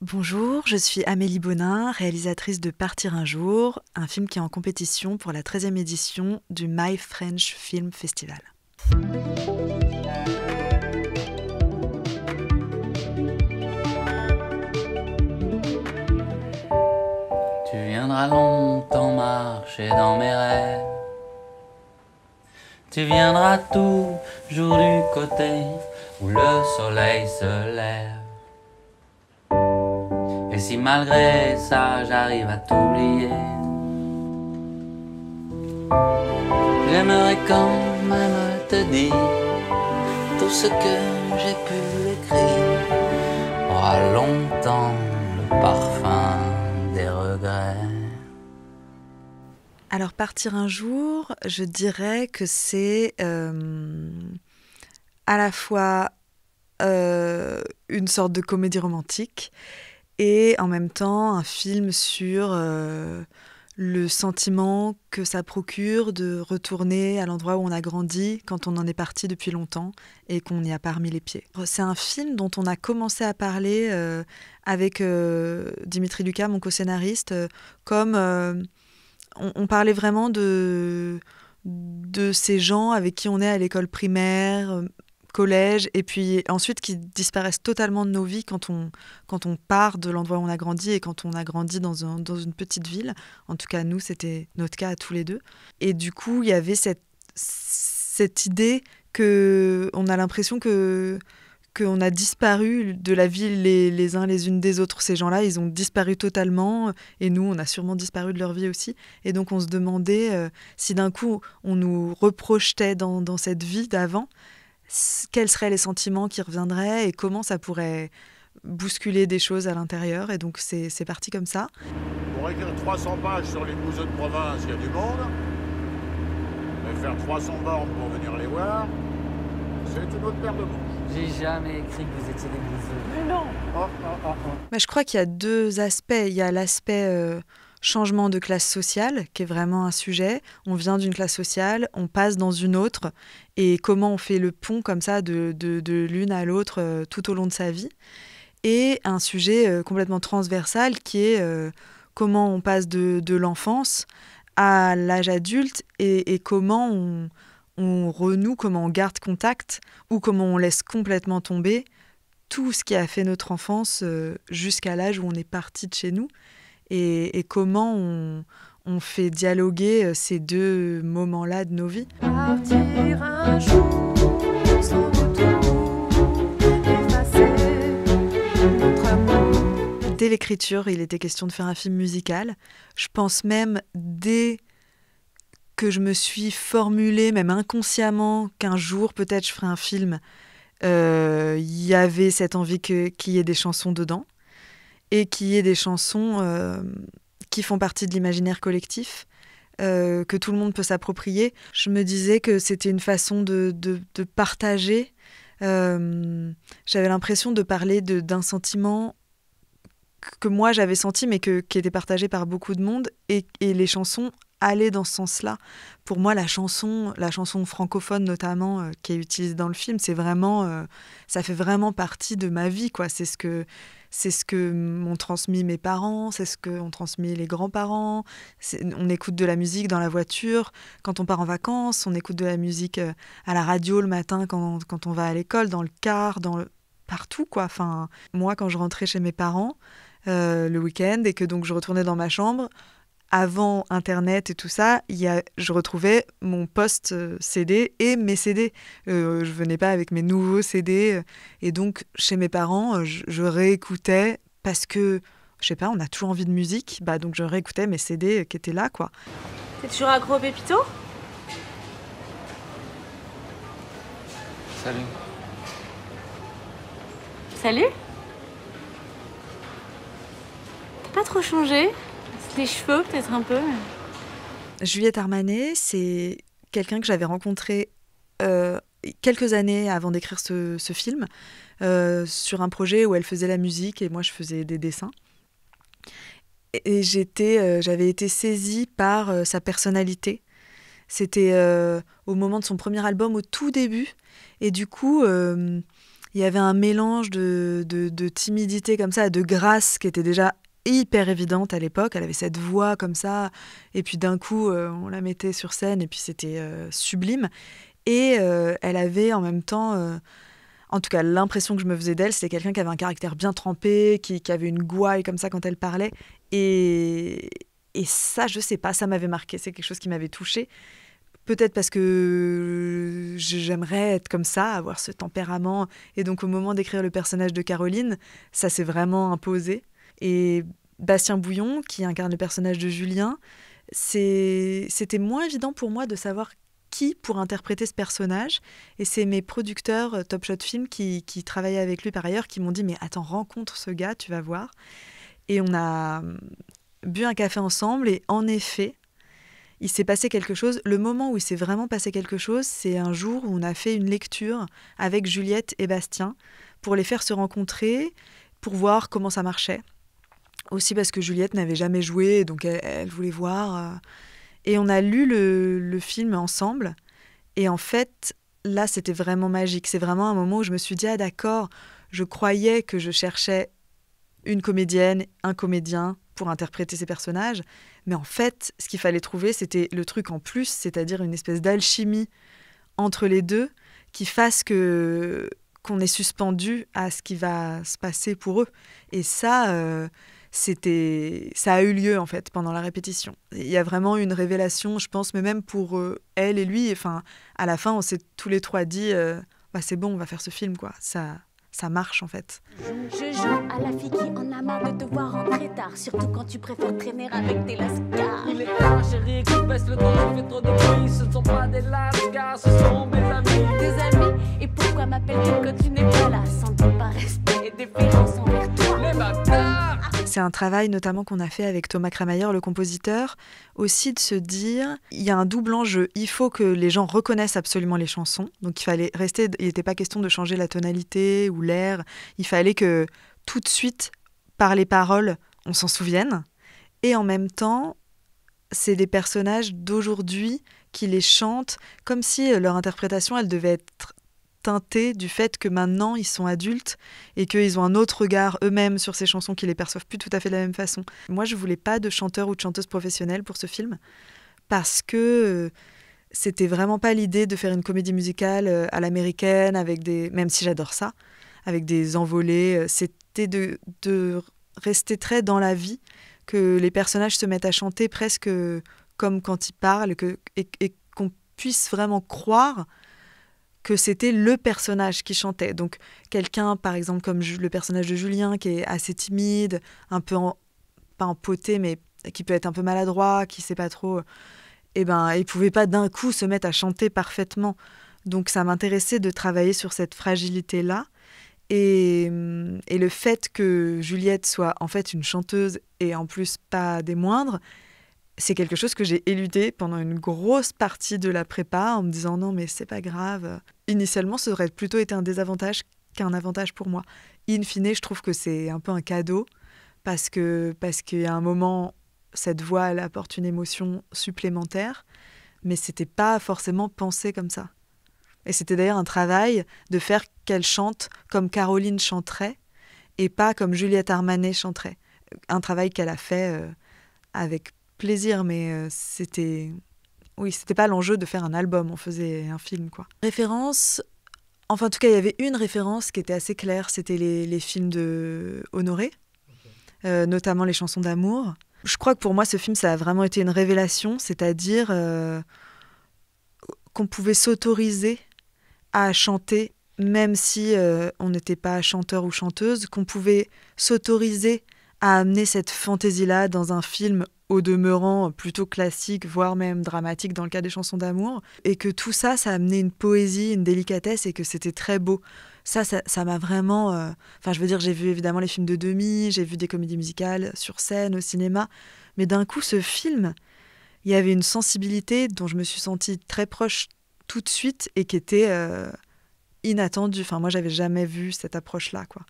Bonjour, je suis Amélie Bonin, réalisatrice de Partir un jour, un film qui est en compétition pour la 13e édition du My French Film Festival. Tu viendras longtemps marcher dans mes rêves. Tu viendras toujours du côté où le soleil se lève. Et si malgré ça j'arrive à t'oublier, j'aimerais quand même te dire tout ce que j'ai pu écrire aura oh, longtemps le parfum des regrets. Alors partir un jour, je dirais que c'est euh, à la fois euh, une sorte de comédie romantique et en même temps un film sur euh, le sentiment que ça procure de retourner à l'endroit où on a grandi quand on en est parti depuis longtemps et qu'on y a pas remis les pieds. C'est un film dont on a commencé à parler euh, avec euh, Dimitri Lucas, mon co-scénariste, comme on, parlait vraiment de de ces gens avec qui on est à l'école primaire, collège, et puis ensuite qui disparaissent totalement de nos vies quand on, quand on part de l'endroit où on a grandi et quand on a grandi dans, dans une petite ville. En tout cas, nous, c'était notre cas à tous les deux. Et du coup, il y avait cette, cette idée que on a l'impression que qu'on a disparu de la ville les, les, uns les unes des autres. Ces gens-là, ils ont disparu totalement, et nous, on a sûrement disparu de leur vie aussi. Et donc, on se demandait euh, si d'un coup, on nous reprojetait dans, dans cette vie d'avant, quels seraient les sentiments qui reviendraient et comment ça pourrait bousculer des choses à l'intérieur. Et donc c'est parti comme ça. Pour écrire 300 pages sur les bouseux de province, il y a du monde. Mais faire 300 bornes pour venir les voir, c'est une autre paire de manches. J'ai jamais écrit que vous étiez des bouseux. Mais non ah, ah, ah, Mais Je crois qu'il y a deux aspects. Il y a l'aspect... Euh, changement de classe sociale, qui est vraiment un sujet. On vient d'une classe sociale, on passe dans une autre, et comment on fait le pont comme ça de, l'une à l'autre euh, tout au long de sa vie. Et un sujet euh, complètement transversal qui est euh, comment on passe de, l'enfance à l'âge adulte et, comment on, renoue, comment on garde contact ou comment on laisse complètement tomber tout ce qui a fait notre enfance jusqu'à l'âge où on est parti de chez nous et comment on, on fait dialoguer euh, ces deux moments-là de nos vies. Dès l'écriture, il était question de faire un film musical. Je pense même dès que je me suis formulé, même inconsciemment, qu'un jour peut-être je ferai un film, euh, il y avait cette envie qu'il y ait des chansons dedans et qu'il y ait des chansons euh, qui font partie de l'imaginaire collectif, euh, que tout le monde peut s'approprier. Je me disais que c'était une façon de, de, partager. Euh, j'avais l'impression de parler d'un sentiment que moi j'avais senti mais que, qui était partagé par beaucoup de monde et, et les chansons aller dans ce sens-là. Pour moi, la chanson, la chanson francophone notamment, euh, qui est utilisée dans le film, c'est vraiment, euh, ça fait vraiment partie de ma vie, quoi. C'est ce que, c'est ce que m'ont transmis mes parents, c'est ce que ont transmis les grands-parents. On écoute de la musique dans la voiture quand on part en vacances, on écoute de la musique euh, à la radio le matin quand, on va à l'école, dans le car, dans partout, quoi. Enfin, moi, quand je rentrais chez mes parents le week-end et que donc je retournais dans ma chambre avant Internet et tout ça, y a, je retrouvais mon poste euh, CD et mes CD. Euh, je venais pas avec mes nouveaux CD. Euh, et donc, chez mes parents, euh, je, réécoutais parce que, je sais pas, on a toujours envie de musique. Bah, donc, je réécoutais mes CD qui étaient là, quoi. T'es toujours accro Gros Pépito Salut. Salut T'as pas trop changé cheveux, peut-être un peu. Juliette Armanet, c'est quelqu'un que j'avais rencontré euh, quelques années avant d'écrire ce, film, euh, sur un projet où elle faisait la musique et moi je faisais des dessins. Et, j'étais, euh, j'avais été saisie par sa personnalité. C'était au moment de son premier album, au tout début. Et du coup, il y avait un mélange de, de timidité comme ça, de grâce qui était déjà hyper évidente à l'époque. Elle avait cette voix comme ça. Et puis d'un coup, euh, on la mettait sur scène et puis c'était euh, sublime. Et euh, elle avait en même temps, en tout cas l'impression que je me faisais d'elle, c'était quelqu'un qui avait un caractère bien trempé, qui, avait une gouaille comme ça quand elle parlait. Et, et ça, je sais pas, ça m'avait marqué. C'est quelque chose qui m'avait touchée. Peut-être parce que j'aimerais être comme ça, avoir ce tempérament. Et donc au moment d'écrire le personnage de Caroline, ça s'est vraiment imposé. Et Bastien Bouillon, qui incarne le personnage de Julien, c'était moins évident pour moi de savoir qui pour interpréter ce personnage. Et c'est mes producteurs euh, Top Shot Film qui, qui travaillaient avec lui par ailleurs qui m'ont dit Mais attends, rencontre ce gars, tu vas voir. Et on a hum, bu un café ensemble et en effet, il s'est passé quelque chose. Le moment où il s'est vraiment passé quelque chose, c'est un jour où on a fait une lecture avec Juliette et Bastien pour les faire se rencontrer, pour voir comment ça marchait. Aussi parce que Juliette n'avait jamais joué, donc elle, voulait voir. Euh. Et on a lu le, film ensemble. Et en fait, là, c'était vraiment magique. C'est vraiment un moment où je me suis dit, ah d'accord, je croyais que je cherchais une comédienne, un comédien pour interpréter ces personnages. Mais en fait, ce qu'il fallait trouver, c'était le truc en plus, c'est-à-dire une espèce d'alchimie entre les deux qui fasse que qu'on est suspendu à ce qui va se passer pour eux. Et ça, euh, c'était ça a eu lieu en fait pendant la répétition. Il y a vraiment une révélation, je pense, mais même pour euh, elle et lui. Enfin, à la fin, on s'est tous les trois dit, euh, bah, c'est bon, on va faire ce film, quoi. Ça, ça marche en fait. Je joue à la fille qui en a marre de te voir rentrer tard, surtout quand tu préfères traîner avec tes lascars. Il est tard, chérie, écoute, baisse le ton, tu fais trop de bruit. Ce ne sont pas des lascars, ce sont mes amis. Des amis Et pourquoi m'appelles-tu quand tu n'es pas là Sans doute pas respect des filles un travail notamment qu'on a fait avec Thomas Kramayer, le compositeur, aussi de se dire, il y a un double enjeu. Il faut que les gens reconnaissent absolument les chansons. Donc il fallait rester, il n'était pas question de changer la tonalité ou l'air. Il fallait que tout de suite, par les paroles, on s'en souvienne. Et en même temps, c'est des personnages d'aujourd'hui qui les chantent comme si leur interprétation, elle devait être du fait que maintenant ils sont adultes et qu'ils ont un autre regard eux-mêmes sur ces chansons, qui les perçoivent plus tout à fait de la même façon. Moi, je voulais pas de chanteur ou de chanteuse professionnelle pour ce film parce que euh, c'était vraiment pas l'idée de faire une comédie musicale euh, à l'américaine avec des, même si j'adore ça, avec des envolées. Euh, c'était de, rester très dans la vie, que les personnages se mettent à chanter presque comme quand ils parlent et qu'on puisse vraiment croire c'était le personnage qui chantait. Donc quelqu'un, par exemple, comme le personnage de Julien, qui est assez timide, un peu, en, pas empoté, mais qui peut être un peu maladroit, qui sait pas trop, et eh ben, il pouvait pas d'un coup se mettre à chanter parfaitement. Donc ça m'intéressait de travailler sur cette fragilité-là. et hum, le fait que Juliette soit en fait une chanteuse et en plus pas des moindres, c'est quelque chose que j'ai éludé pendant une grosse partie de la prépa en me disant non mais c'est pas grave. Initialement, ça aurait plutôt été un désavantage qu'un avantage pour moi. In fine, je trouve que c'est un peu un cadeau parce que parce qu'à un moment cette voix elle apporte une émotion supplémentaire, mais c'était pas forcément pensé comme ça. Et c'était d'ailleurs un travail de faire qu'elle chante comme Caroline chanterait et pas comme Juliette Armanet chanterait. Un travail qu'elle a fait euh, avec plaisir, mais euh, c'était. Oui, c'était pas l'enjeu de faire un album, on faisait un film, quoi. Référence. Enfin, en tout cas, il y avait une référence qui était assez claire, c'était les, films de Honoré, euh, notamment les chansons d'amour. Je crois que pour moi, ce film, ça a vraiment été une révélation, c'est-à-dire euh, qu'on pouvait s'autoriser à chanter, même si on n'était pas chanteur ou chanteuse, qu'on pouvait s'autoriser à amener cette fantaisie-là dans un film au demeurant plutôt classique, voire même dramatique dans le cas des chansons d'amour, et que tout ça, ça amenait une poésie, une délicatesse, et que c'était très beau. Ça, ça m'a vraiment... Euh, enfin, je veux dire, j'ai vu évidemment les films de demi, j'ai vu des comédies musicales sur scène, au cinéma, mais d'un coup, ce film, il y avait une sensibilité dont je me suis sentie très proche tout de suite et qui était euh, inattendue. Enfin, moi, j'avais jamais vu cette approche-là, quoi.